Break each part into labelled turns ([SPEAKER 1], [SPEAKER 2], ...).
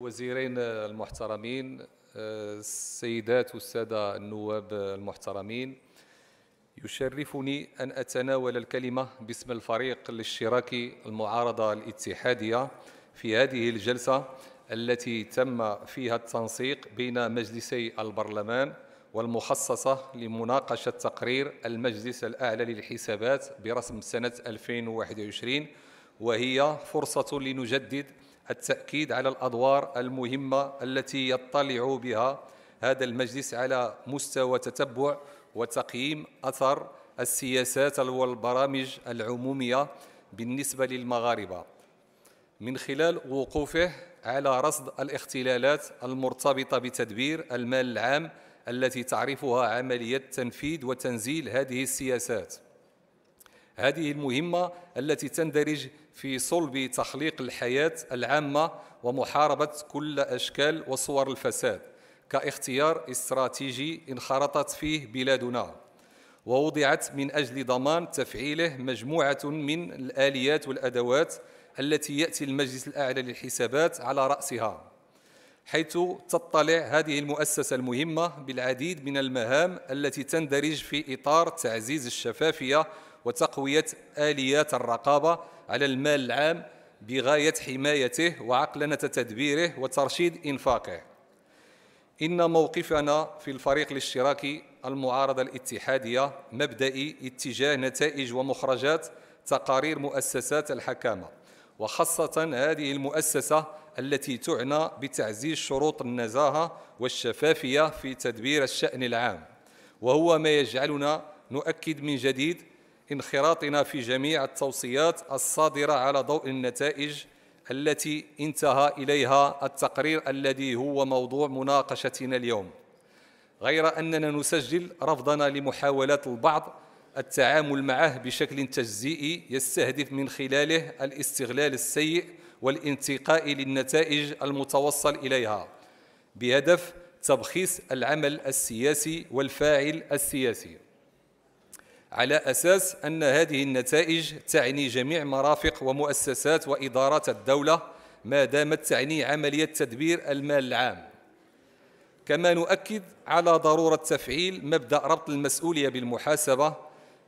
[SPEAKER 1] وزيرين المحترمين السيدات والسادة النواب المحترمين يشرفني أن أتناول الكلمة باسم الفريق الاشتراكي المعارضة الاتحادية في هذه الجلسة التي تم فيها التنسيق بين مجلسي البرلمان والمخصصة لمناقشة تقرير المجلس الأعلى للحسابات برسم سنة 2021 وهي فرصة لنجدد التأكيد على الأدوار المهمة التي يطلع بها هذا المجلس على مستوى تتبع وتقييم أثر السياسات والبرامج العمومية بالنسبة للمغاربة من خلال وقوفه على رصد الاختلالات المرتبطة بتدبير المال العام التي تعرفها عملية تنفيذ وتنزيل هذه السياسات هذه المهمة التي تندرج في صلب تخليق الحياة العامة ومحاربة كل أشكال وصور الفساد كاختيار استراتيجي انخرطت فيه بلادنا ووضعت من أجل ضمان تفعيله مجموعة من الآليات والأدوات التي يأتي المجلس الأعلى للحسابات على رأسها حيث تطلع هذه المؤسسة المهمة بالعديد من المهام التي تندرج في إطار تعزيز الشفافية وتقوية آليات الرقابة على المال العام بغاية حمايته وعقلنة تدبيره وترشيد إنفاقه إن موقفنا في الفريق الاشتراكي المعارضة الاتحادية مبدئي اتجاه نتائج ومخرجات تقارير مؤسسات الحكامة وخاصة هذه المؤسسة التي تعنى بتعزيز شروط النزاهة والشفافية في تدبير الشأن العام وهو ما يجعلنا نؤكد من جديد انخراطنا في جميع التوصيات الصادرة على ضوء النتائج التي انتهى إليها التقرير الذي هو موضوع مناقشتنا اليوم غير أننا نسجل رفضنا لمحاولات البعض التعامل معه بشكل تجزيئي يستهدف من خلاله الاستغلال السيء والانتقاء للنتائج المتوصل إليها بهدف تبخيص العمل السياسي والفاعل السياسي على أساس أن هذه النتائج تعني جميع مرافق ومؤسسات وإدارات الدولة ما دامت تعني عملية تدبير المال العام كما نؤكد على ضرورة تفعيل مبدأ ربط المسؤولية بالمحاسبة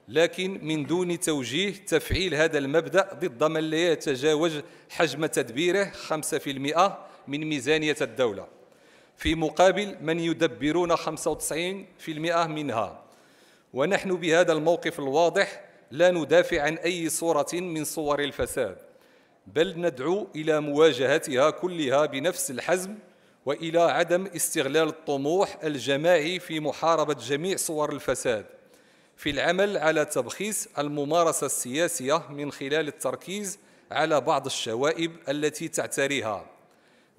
[SPEAKER 1] لكن من دون توجيه تفعيل هذا المبدأ ضد من لا يتجاوز حجم تدبيره 5% من ميزانية الدولة في مقابل من يدبرون 95% منها ونحن بهذا الموقف الواضح لا ندافع عن أي صورة من صور الفساد بل ندعو إلى مواجهتها كلها بنفس الحزم وإلى عدم استغلال الطموح الجماعي في محاربة جميع صور الفساد في العمل على تبخيص الممارسة السياسية من خلال التركيز على بعض الشوائب التي تعتريها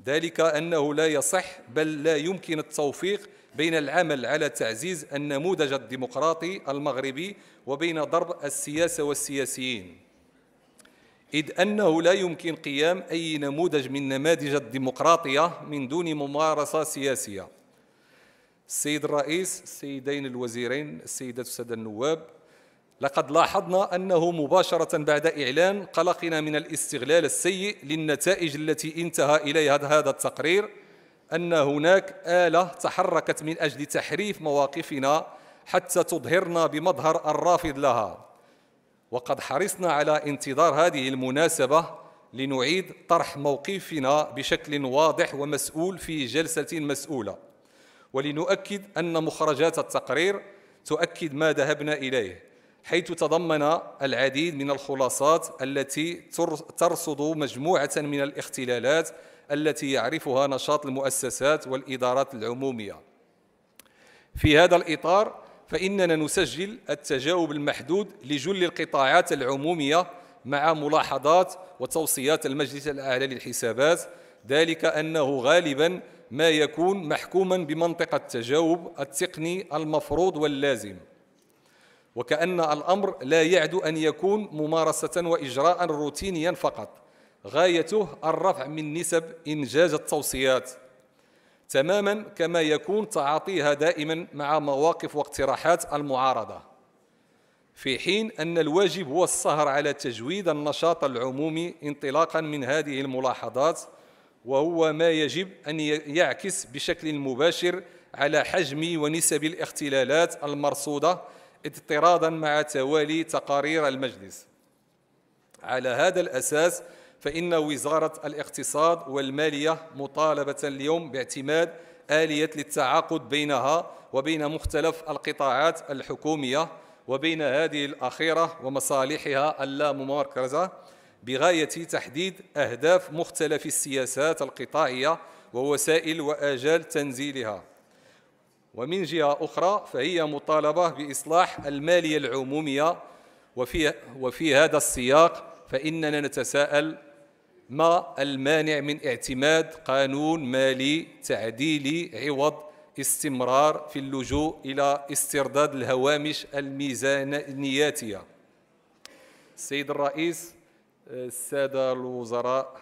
[SPEAKER 1] ذلك أنه لا يصح بل لا يمكن التوفيق بين العمل على تعزيز النموذج الديمقراطي المغربي وبين ضرب السياسة والسياسيين إذ أنه لا يمكن قيام أي نموذج من نماذج الديمقراطية من دون ممارسة سياسية السيد الرئيس السيدين الوزيرين السيدات السادة النواب لقد لاحظنا أنه مباشرة بعد إعلان قلقنا من الاستغلال السيء للنتائج التي انتهى إليها هذا التقرير أن هناك آلة تحركت من أجل تحريف مواقفنا حتى تظهرنا بمظهر الرافض لها وقد حرصنا على انتظار هذه المناسبة لنعيد طرح موقفنا بشكل واضح ومسؤول في جلسة مسؤولة ولنؤكد أن مخرجات التقرير تؤكد ما ذهبنا إليه حيث تضمن العديد من الخلاصات التي ترصد مجموعة من الاختلالات التي يعرفها نشاط المؤسسات والإدارات العمومية في هذا الإطار فإننا نسجل التجاوب المحدود لجل القطاعات العمومية مع ملاحظات وتوصيات المجلس الأعلى للحسابات ذلك أنه غالبا ما يكون محكوما بمنطقة التجاوب التقني المفروض واللازم وكأن الأمر لا يعد أن يكون ممارسة وإجراء روتينيا فقط غايته الرفع من نسب إنجاز التوصيات تماما كما يكون تعاطيها دائما مع مواقف واقتراحات المعارضة في حين أن الواجب هو السهر على تجويد النشاط العمومي انطلاقا من هذه الملاحظات وهو ما يجب أن يعكس بشكل مباشر على حجم ونسب الاختلالات المرصودة اضطرادا مع توالي تقارير المجلس على هذا الأساس فإن وزارة الاقتصاد والمالية مطالبة اليوم باعتماد آلية للتعاقد بينها وبين مختلف القطاعات الحكومية وبين هذه الأخيرة ومصالحها اللامركزة بغاية تحديد أهداف مختلف السياسات القطاعية ووسائل وآجال تنزيلها ومن جهة أخرى فهي مطالبة بإصلاح المالية العمومية وفي, وفي هذا السياق فإننا نتساءل ما المانع من اعتماد قانون مالي تعديلي عوض استمرار في اللجوء إلى استرداد الهوامش الميزانياتية السيد الرئيس السادة الوزراء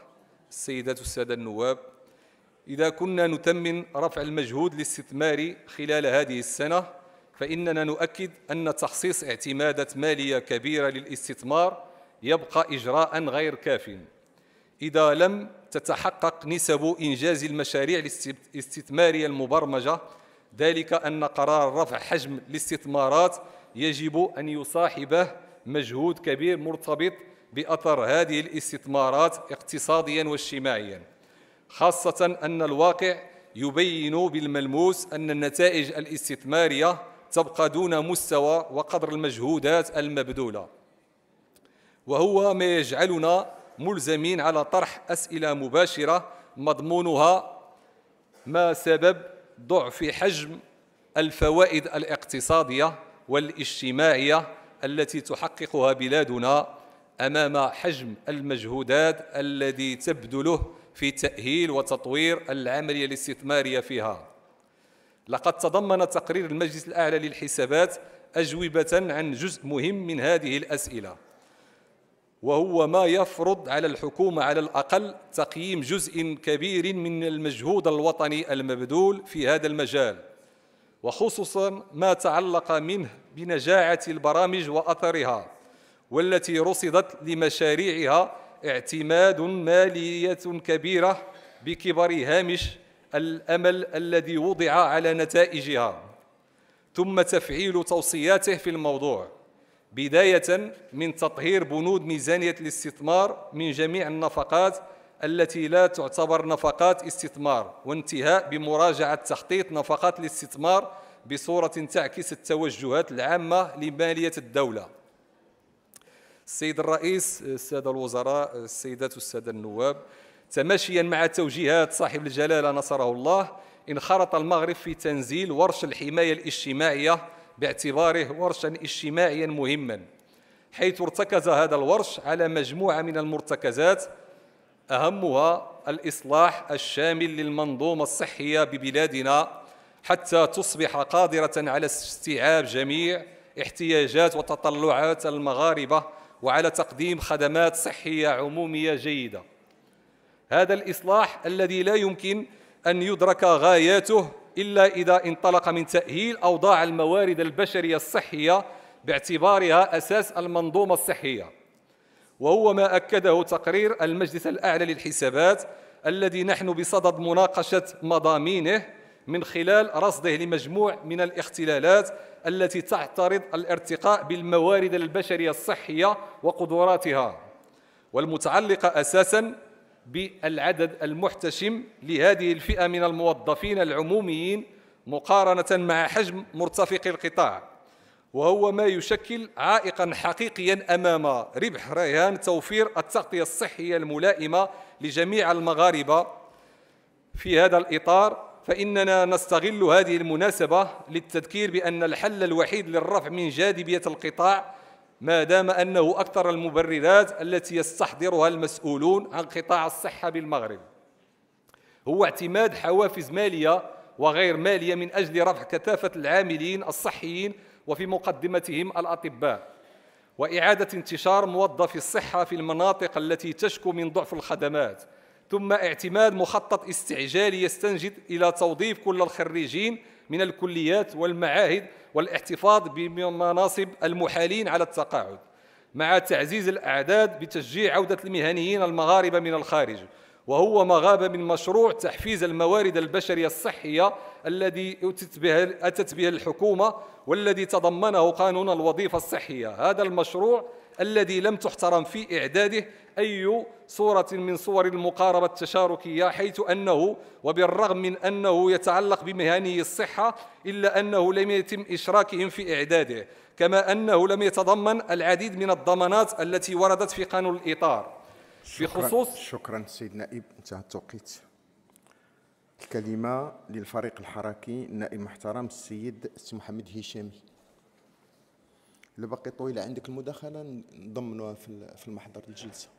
[SPEAKER 1] السيدات والسادة النواب إذا كنا نتمن رفع المجهود الاستثماري خلال هذه السنة فإننا نؤكد أن تخصيص اعتمادات مالية كبيرة للاستثمار يبقى إجراء غير كافٍ إذا لم تتحقق نسب إنجاز المشاريع الاستثمارية المبرمجة ذلك أن قرار رفع حجم الاستثمارات يجب أن يصاحبه مجهود كبير مرتبط بأثر هذه الاستثمارات اقتصاديا واجتماعيا خاصة أن الواقع يبين بالملموس أن النتائج الاستثمارية تبقى دون مستوى وقدر المجهودات المبذولة وهو ما يجعلنا ملزمين على طرح أسئلة مباشرة مضمونها ما سبب ضعف حجم الفوائد الاقتصادية والاجتماعية التي تحققها بلادنا أمام حجم المجهودات الذي تبذله في تأهيل وتطوير العملية الاستثمارية فيها لقد تضمن تقرير المجلس الأعلى للحسابات أجوبة عن جزء مهم من هذه الأسئلة وهو ما يفرض على الحكومة على الأقل تقييم جزء كبير من المجهود الوطني المبذول في هذا المجال وخصوصا ما تعلق منه بنجاعة البرامج وأثرها والتي رصدت لمشاريعها اعتماد مالية كبيرة بكبر هامش الأمل الذي وضع على نتائجها ثم تفعيل توصياته في الموضوع بداية من تطهير بنود ميزانية الاستثمار من جميع النفقات التي لا تعتبر نفقات استثمار وانتهاء بمراجعة تخطيط نفقات الاستثمار بصورة تعكس التوجهات العامة لمالية الدولة السيد الرئيس السادة الوزراء السيدات والسادة النواب تماشيا مع توجيهات صاحب الجلالة نصره الله انخرط المغرب في تنزيل ورش الحماية الاجتماعية باعتباره ورشا اجتماعيا مهما حيث ارتكز هذا الورش على مجموعة من المرتكزات أهمها الإصلاح الشامل للمنظومة الصحية ببلادنا حتى تصبح قادرة على استيعاب جميع احتياجات وتطلعات المغاربة وعلى تقديم خدمات صحية عمومية جيدة هذا الإصلاح الذي لا يمكن أن يدرك غاياته إلا إذا انطلق من تأهيل أوضاع الموارد البشرية الصحية باعتبارها أساس المنظومة الصحية وهو ما أكده تقرير المجلس الأعلى للحسابات الذي نحن بصدد مناقشة مضامينه من خلال رصده لمجموع من الاختلالات التي تعترض الارتقاء بالموارد البشرية الصحية وقدراتها والمتعلقة أساساً بالعدد المحتشم لهذه الفئة من الموظفين العموميين مقارنة مع حجم مرتفق القطاع وهو ما يشكل عائقا حقيقيا امام ربح ريان توفير التغطيه الصحيه الملائمه لجميع المغاربه في هذا الاطار فاننا نستغل هذه المناسبه للتذكير بان الحل الوحيد للرفع من جاذبيه القطاع ما دام أنه أكثر المبررات التي يستحضرها المسؤولون عن قطاع الصحة بالمغرب هو اعتماد حوافز مالية وغير مالية من أجل رفع كثافة العاملين الصحيين وفي مقدمتهم الأطباء وإعادة انتشار موظفي الصحة في المناطق التي تشكو من ضعف الخدمات ثم اعتماد مخطط استعجالي يستنجد إلى توظيف كل الخريجين من الكليات والمعاهد والاحتفاظ بمناصب المحالين على التقاعد مع تعزيز الأعداد بتشجيع عودة المهنيين المغاربة من الخارج وهو ما غاب من مشروع تحفيز الموارد البشرية الصحية الذي أتت به الحكومة والذي تضمنه قانون الوظيفة الصحية هذا المشروع الذي لم تحترم في إعداده أي صورة من صور المقاربة التشاركية حيث أنه وبالرغم من أنه يتعلق بمهني الصحة إلا أنه لم يتم إشراكهم في إعداده كما أنه لم يتضمن العديد من الضمانات التي وردت في قانون الإطار شكرا بخصوص شكرا سيد نائب انتهى التوقيت الكلمة للفريق الحركي النائب محترم السيد محمد هشامي اللي باقي طويله عندك المداخله نضمنوها في المحضر الجلسه